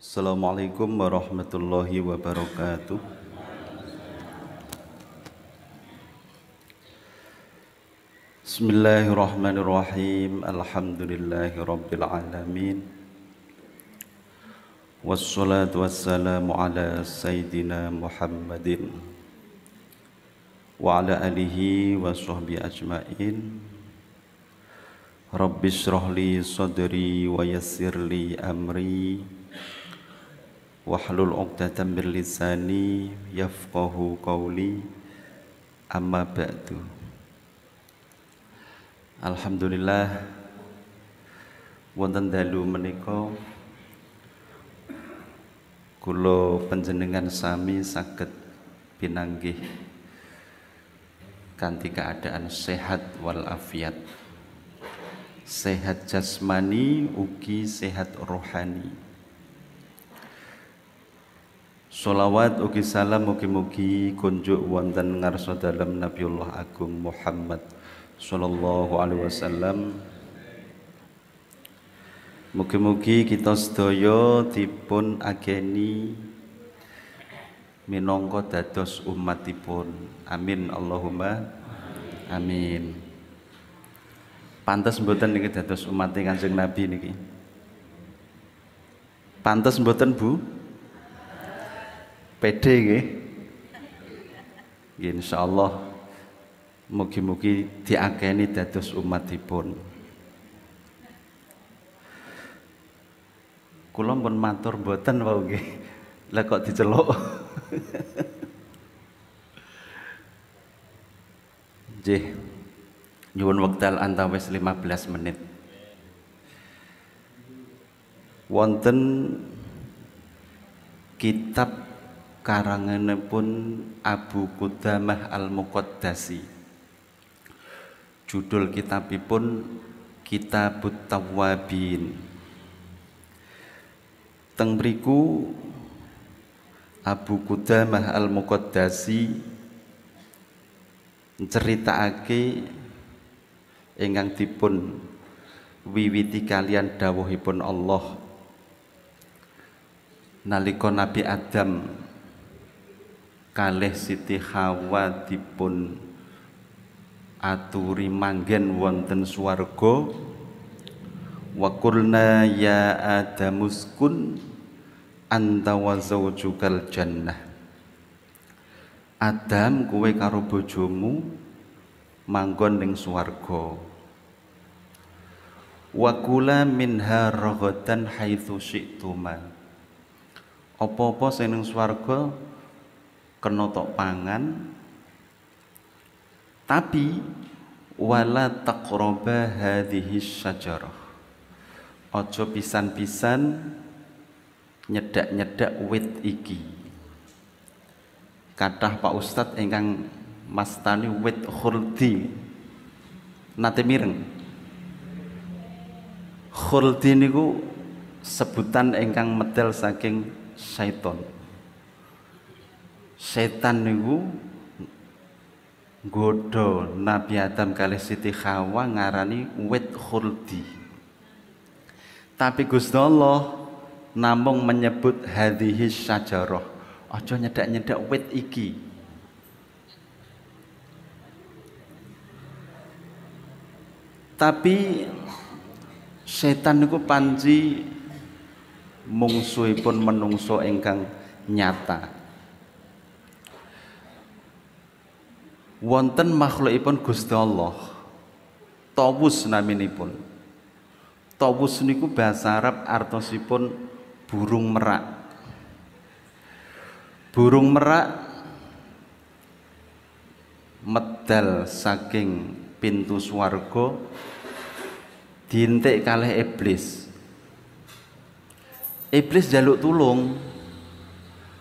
Assalamualaikum warahmatullahi wabarakatuh. Bismillahirrahmanirrahim. Alhamdulillahirabbil alamin. Wassalatu wassalamu ala sayyidina Muhammadin wa ala alihi wa sahbihi ajmain. Rabbi syrahli sadri wa yassirli amri wahlul uqdatan min lisani yafqahu qawli amma ba'du Alhamdulillah wonten dalu menika kula panjenengan sami saged pinanggih kanthi keadaan sehat wal afiat sehat jasmani ugi sehat rohani Salawat ugi salam mugi-mugi kunjuk wonten ngarsa dalem Nabiullah Agung Muhammad sallallahu alaihi wasallam. Mugi-mugi kita sedaya dipun ageni minangka dados umatipun. Amin Allahumma amin. Pantes mboten niki dados umat Kanjeng Nabi niki. Pantes mboten Bu? PD ya, Insya Allah mugi-mugi diakeni dados umatipun. Kula pun matur mboten wau nggih. Lah kok diceluk. Nggih. Nyuwun antawes lima belas menit. Wonten kitab pun Abu Qudamah Al-Muqaddasi. Judul kitabipun Kitabut Tawwabin. Teng mriku Abu Qudamah Al-Muqaddasi ceritakake ingkang dipun wiwiti kalian dawuhipun Allah nalika Nabi Adam kalih Siti Hawa dipun aturi manggen wonten swarga wa qulna ya adamuskun anta wa zawjukal jannah Adam kowe karo bojomu manggon ning swarga. Wa kula minha raghadan haitsu syi'tuma. Apa-apa sing ning swarga kena tok pangan tapi wala taqraba hadhihi syajarah ojo pisan-pisan nyedak-nyedak wit iki Kadah Pak Ustadz ingkang mastani wit khuldi nate mireng khuldi niku sebutan ingkang medal saking syaiton setan niku godho Nabi Adam kali Siti Hawa ngarani wit khuldi. Tapi Gusti Allah namung menyebut hadhihi sajarah. Aja nyedak-nyedak wit iki. Tapi setan niku panji mungsuipun menungso ingkang nyata. wonten makhlukipun Gusti Allah. Tawus naminipun. Tawus niku bahasa Arab artosipun burung merak. Burung merak medal saking pintu swarga diintik kalih iblis. Iblis jaluk tulung,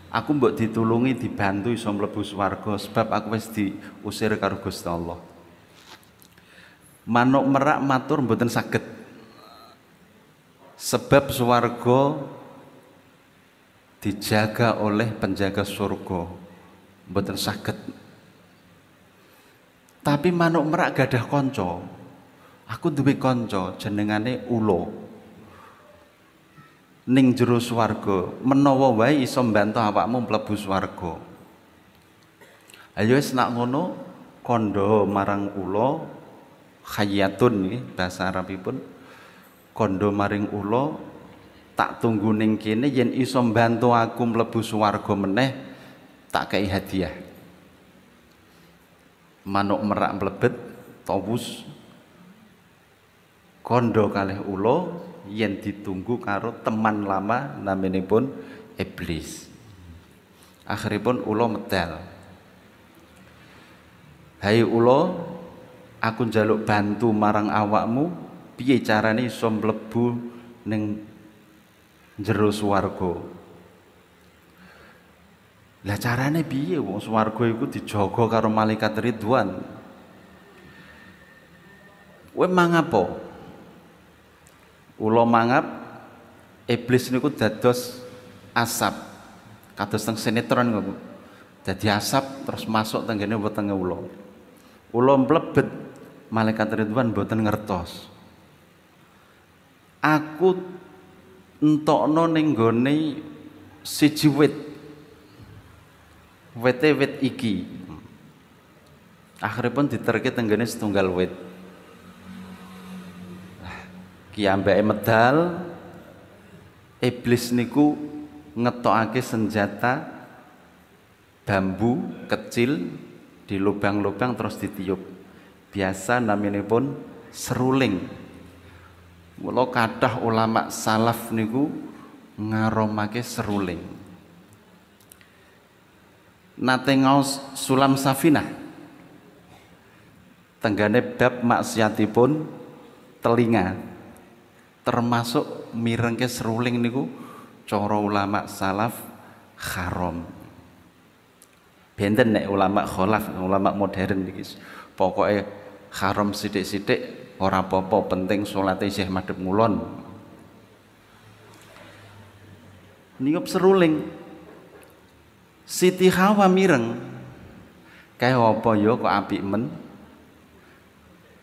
Aku mbok ditulungi, dibantu iso mlebu swarga sebab aku wis diusir karo Gusti Allah. Manuk merak matur mboten saged. Sebab swarga dijaga oleh penjaga surga. Mboten saged. Tapi manuk merak gadah kanca. Aku duwe kanca jenengane Ulo ning jero swarga menawa wae iso mbantu awakmu mlebu swarga ayo ya wis nak ngono kandha marang kula khayatun nggih basa Arabipun kandha maring kula tak tunggu ning kene yen iso mbantu aku mlebu swarga meneh tak kei hadiah manuk merak mlebet tawus kandha kalih ula yang ditunggu karo teman lama namanya pun iblis Akhirnya pun ulo medal hai ulo aku njaluk bantu marang awakmu piye carane iso mlebu ning jero swarga Lah carane piye wong swarga iku dijogo karo malaikat Ridwan? Kowe mangapa? Ulo mangap iblis niku dados asap. Kados teng sinetron kok. Dadi asap terus masuk teng kene wetenge ulo. Ulo mlebet malaikat Ridwan boten ngertos. Aku entokno ning gone siji wit. Wete wit iki. Akhirnya pun diterke tenggene setunggal wit piyambake medal iblis niku ngetokake senjata bambu kecil di lubang-lubang terus ditiup biasa namanya pun seruling mula kadah ulama salaf niku ngaromake seruling nate ngaos sulam Safina, tenggane bab maksiatipun telinga termasuk mirengke seruling niku cara ulama salaf haram. Benten nek ulama kholaf, ulama modern iki. Pokoke haram sithik-sithik ora apa-apa, penting salate isih madhep ngulon. Niup seruling. Siti Hawa mireng. Kae apa ya kok apik men?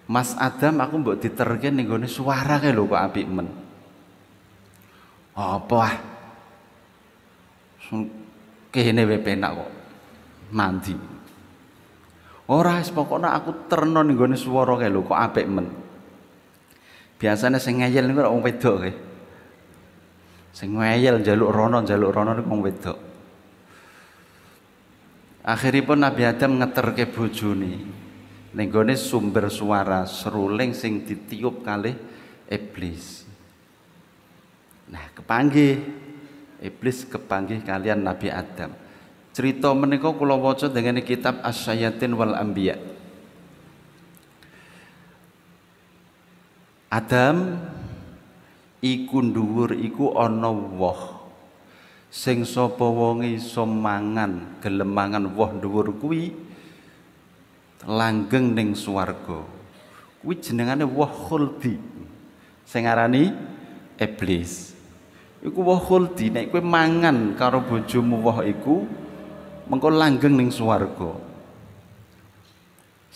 Mas Adam aku mbok diterke ning gone suara kae lho kok apik men. Apa ah? Kene wae penak kok. Mandi. Ora wis pokoknya aku terno ning gone swara kae lho kok apik men. Biasanya sing ngeyel niku wong wedok kae. Sing ngeyel njaluk rono njaluk rono niku wong wedok. Akhiripun Nabi Adam ngeterke bojone nenggone sumber suara seruling sing ditiup kali iblis. Nah, kepanggih iblis kepanggih kalian Nabi Adam. Cerita menengok kula wajah dengan kitab asyayatin wal ambiya Adam iku dhuwur iku ana woh. Sing sapa somangan iso woh dhuwur kuwi langgeng ning swarga kuwi jenengane wah khuldi sing arani iblis iku wah khuldi nek kowe mangan karo bojomu wah iku mengko langgeng ning swarga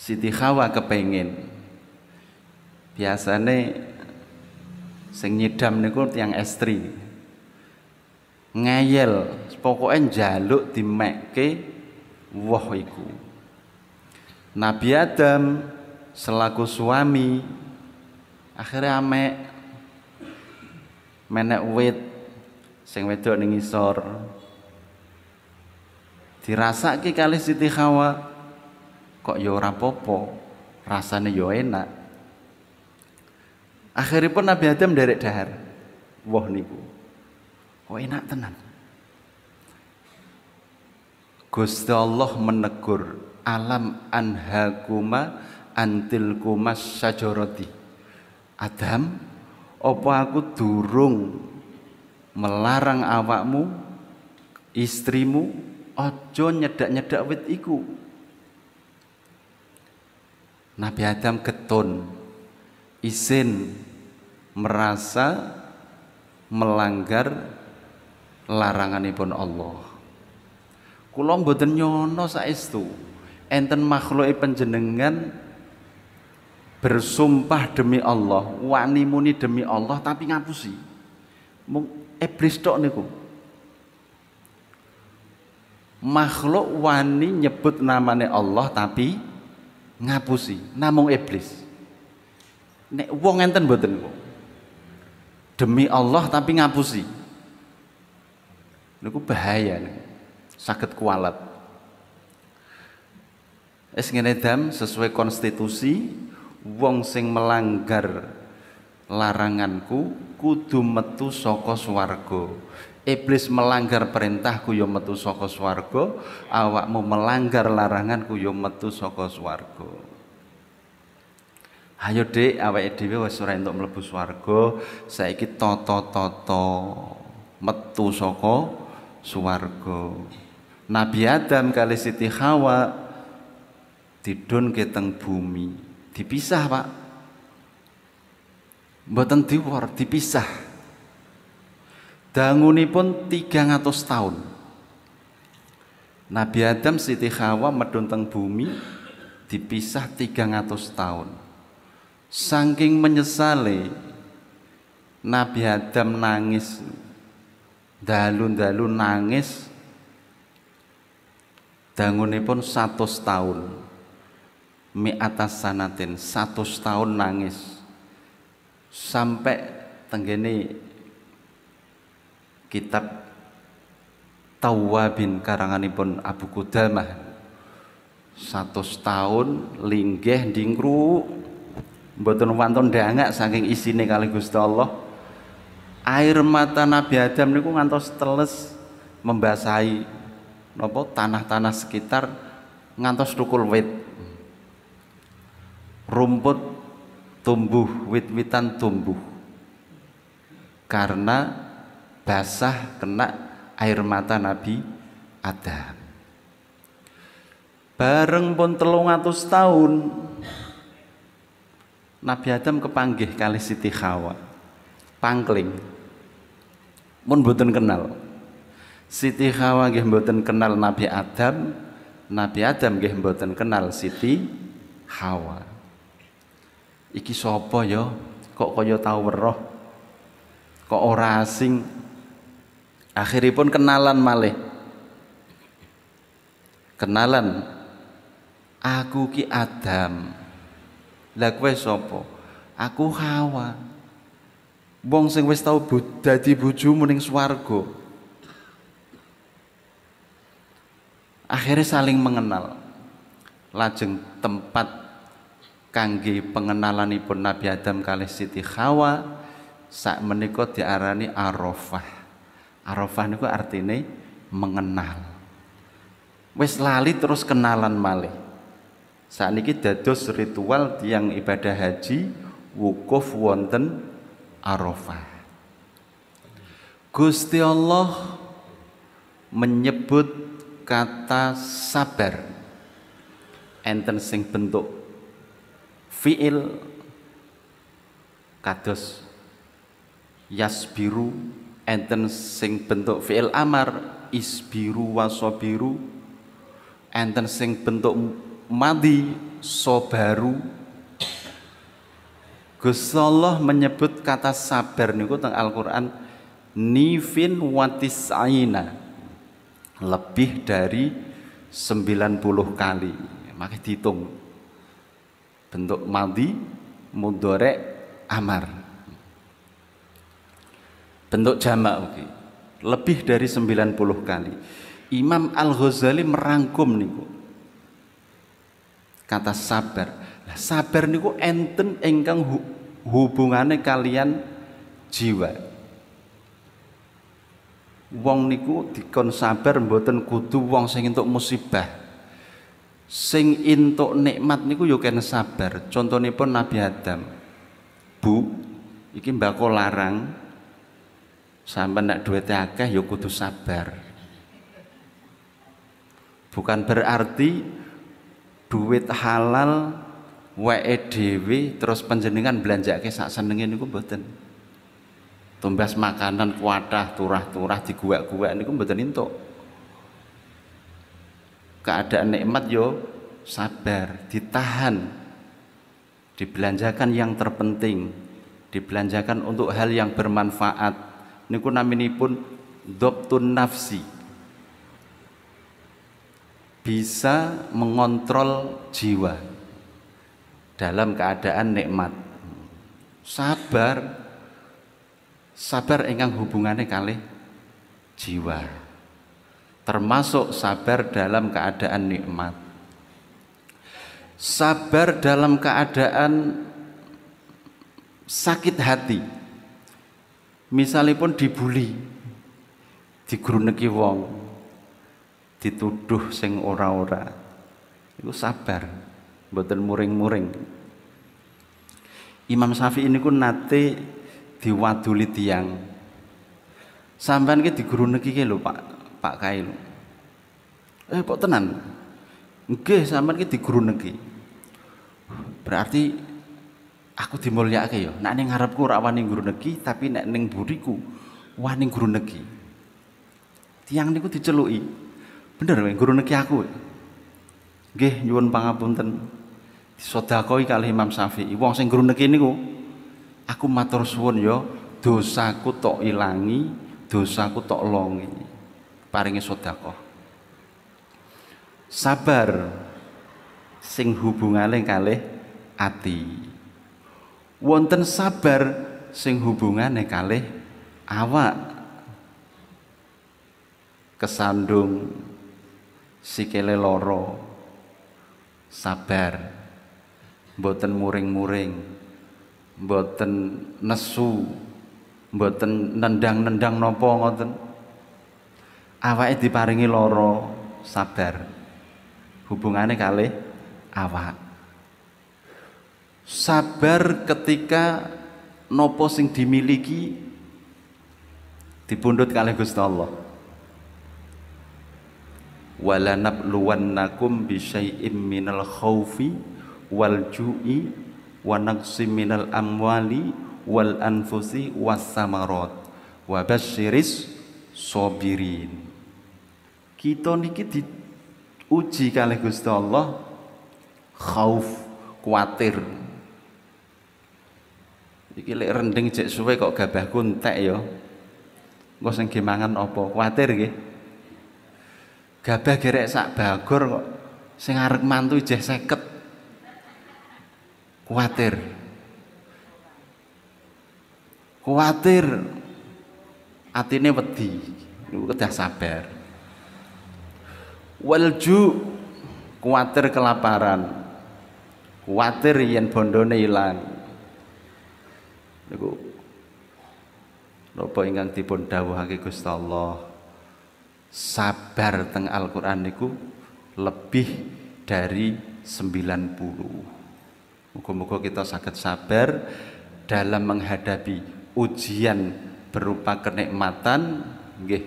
Siti Hawa kepengin biasane sing nyidam niku tiang estri ngeyel pokoknya njaluk dimekke wah iku Nabi Adam selaku suami akhirnya ame menek wit sing wedok ning isor dirasake kali Siti Hawa kok yo ya ora popo rasane yo ya enak akhirnya pun Nabi Adam derek dahar wah niku kok enak tenan Gusti Allah menegur alam anhakuma antil kuma sajoroti Adam opo aku durung melarang awakmu istrimu ojo nyedak-nyedak wit iku Nabi Adam keton, izin merasa melanggar laranganipun Allah kula mboten nyono saestu enten makhluk penjenengan bersumpah demi Allah, wani muni demi Allah tapi ngapusi. Mung iblis tok niku. Makhluk wani nyebut namane Allah tapi ngapusi, namung iblis. Nek wong enten mboten niku. Demi Allah tapi ngapusi. Niku bahaya niku. sakit kualat. Es dam sesuai konstitusi wong sing melanggar laranganku kudu metu saka swarga. Iblis melanggar perintahku ya metu saka swarga, awakmu melanggar laranganku ya metu saka swarga. Ayo Dik, awake dhewe wis ora entuk mlebu swarga, saiki toto tata metu saka swarga. Nabi Adam kali Siti Hawa didun keteng bumi dipisah pak mboten diwar dipisah dangunipun 300 tahun Nabi Adam Siti Hawa medun teng bumi dipisah 300 tahun saking menyesali Nabi Adam nangis dalun dalun nangis dangunipun satu tahun mi atas sanatin satu tahun nangis sampai tenggini kitab Tawabin karanganipun Abu Kudamah satu tahun linggeh dingru mboten wonten dangak saking isine kali Gusti Allah air mata Nabi Adam niku ngantos teles membasahi nopo tanah-tanah sekitar ngantos tukul wit rumput tumbuh, wit-witan tumbuh. Karena basah kena air mata Nabi Adam. Bareng pun telung atus tahun Nabi Adam kepanggih kali Siti Hawa. Pangkling. Pun buatan kenal. Siti Hawa nggih kenal Nabi Adam, Nabi Adam nggih kenal Siti Hawa. Iki sapa ya? Kok kaya tau weruh? Kok ora asing? Akhiripun kenalan malih. Kenalan. Aku ki Adam. Lah kowe sapa? Aku Hawa. Wong sing wis tau dadi bojomu ning swarga. Akhirnya saling mengenal. Lajeng tempat kangge pengenalanipun Nabi Adam kali Siti Hawa sak menika diarani Arafah. Arafah niku artine mengenal. Wis lali terus kenalan malih. Sakniki dados ritual tiang ibadah haji wukuf wonten Arafah. Gusti Allah menyebut kata sabar enten sing bentuk fiil kados yasbiru enten sing bentuk fiil amar isbiru wasobiru enten sing bentuk madi sobaru Gusti Allah menyebut kata sabar niku teng Al-Qur'an nifin watis aina lebih dari 90 kali maka dihitung bentuk madi mudore amar bentuk jamak okay. lebih dari 90 kali Imam Al-Ghazali merangkum niku kata sabar nah, sabar niku enten engkang hubungannya kalian jiwa wong niku dikon sabar mboten kudu wong sing entuk musibah sing intok nikmat niku yo kena sabar. pun Nabi Adam. Bu, iki mbako larang. sampai nak duwite akeh yo kudu sabar. Bukan berarti duit halal wedw terus terus belanja ke sak senenge niku beten Tumbas makanan kuatah turah-turah di gua-gua niku beten intok keadaan nikmat yo sabar, ditahan, dibelanjakan yang terpenting, dibelanjakan untuk hal yang bermanfaat. Niku namini pun doktun nafsi. Bisa mengontrol jiwa dalam keadaan nikmat. Sabar, sabar ingkang hubungannya kali jiwa termasuk sabar dalam keadaan nikmat. Sabar dalam keadaan sakit hati. Misalnya pun dibuli, digruneki wong, dituduh sing ora-ora. Itu sabar, mboten muring-muring. Imam Syafi'i pun nate diwaduli tiang. Sampeyan ki digruneki lho Pak, Pak Kai Eh kok tenan? Nggih, sampean iki digrunegi. Berarti aku dimulyakake ya. Nek ning ngarepku ora wani grunegi, tapi nek ning buriku wani grunegi. Tiang niku diceluki. Bener wae grunegi aku. Nggih, nyuwun pangapunten. Disodakoi kali Imam Syafi'i. Wong sing grunegi niku aku matur suwun ya, dosaku tok ilangi, dosaku tok longi paringi sedekah. Sabar sing hubungane kalih ati. Wonten sabar sing hubungane kalih awak. Kesandung sikile loro. Sabar. Mboten muring-muring. Mboten nesu. Mboten nendang-nendang nopo ngoten. -nendang awake diparingi loro sabar hubungannya kali awak sabar ketika nopo sing dimiliki dibundut kali Gusti Allah wala nabluwannakum bisyai'im minal khawfi wal ju'i wa naqsi minal amwali wal anfusi was samarat wa basyiris sobirin kita niki diuji kali Gusti Allah khauf kuatir iki lek rendeng cek suwe kok gabah kuntek ya engko sing mangan apa kuatir nggih gabah gerek sak bagor kok sing arek mantu jeh 50 kuatir kuatir atine wedi niku kedah sabar walju kuatir kelaparan kuatir yang bondone ilang niku napa ingkang dipun dawuhake Gusti Allah sabar teng Al-Qur'an niku lebih dari sembilan puluh. Moga-moga kita sakit sabar dalam menghadapi ujian berupa kenikmatan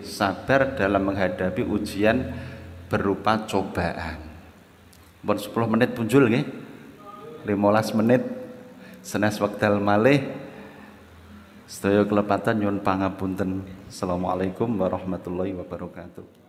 sabar dalam menghadapi ujian berupa cobaan. Bon 10 menit punjul nggih. 15 menit senes wektal malih sedaya kelepatan nyun pangapunten. Assalamualaikum warahmatullahi wabarakatuh.